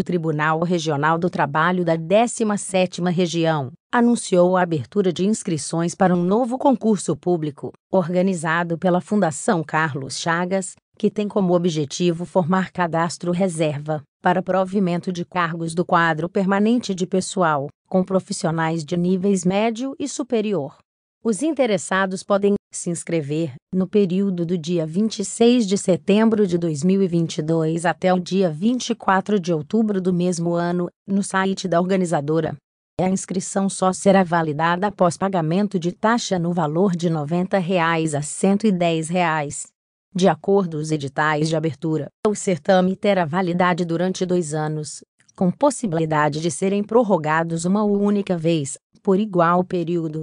O Tribunal Regional do Trabalho da 17ª Região anunciou a abertura de inscrições para um novo concurso público, organizado pela Fundação Carlos Chagas, que tem como objetivo formar cadastro reserva para provimento de cargos do quadro permanente de pessoal, com profissionais de níveis médio e superior. Os interessados podem se inscrever, no período do dia 26 de setembro de 2022 até o dia 24 de outubro do mesmo ano, no site da organizadora. A inscrição só será validada após pagamento de taxa no valor de R$ 90 reais a R$ 110. Reais. De acordo com os editais de abertura, o certame terá validade durante dois anos, com possibilidade de serem prorrogados uma única vez, por igual período.